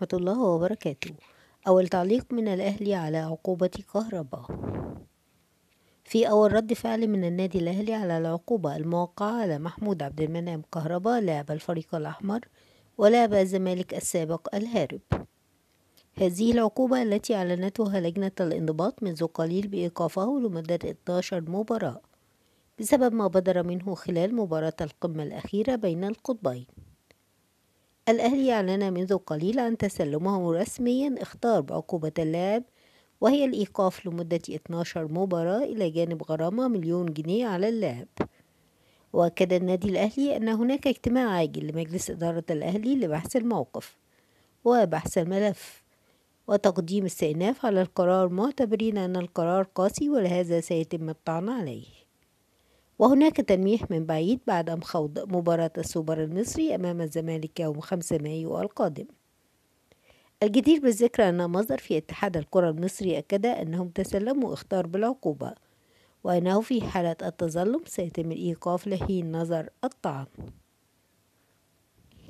ورحمة الله وبركاته أول تعليق من الأهلي على عقوبة كهرباء في أول رد فعل من النادي الأهلي على العقوبة الموقعة على محمود عبد المنعم كهرباء لاعب الفريق الأحمر ولاعب الزمالك السابق الهارب هذه العقوبة التي أعلنتها لجنة الانضباط منذ قليل بإيقافه لمدة 12 مباراة بسبب ما بدر منه خلال مباراة القمة الأخيرة بين القطبين الأهلي أعلن منذ قليل عن تسلمه رسميا اختار بعقوبة اللاعب وهي الإيقاف لمدة 12 مباراة إلى جانب غرامة مليون جنيه على اللاعب وأكد النادي الأهلي أن هناك اجتماع عاجل لمجلس إدارة الأهلي لبحث الموقف وبحث الملف وتقديم استئناف على القرار معتبرين أن القرار قاسي ولهذا سيتم الطعن عليه وهناك تلميح من بعيد بعد أن خوض مباراة السوبر المصري أمام الزمالك يوم 5 مايو القادم الجدير بالذكر أن مصدر في اتحاد الكرة المصري أكد أنهم تسلموا اختار بالعقوبة وأنه في حالة التظلم سيتم الإيقاف لحين نظر الطعن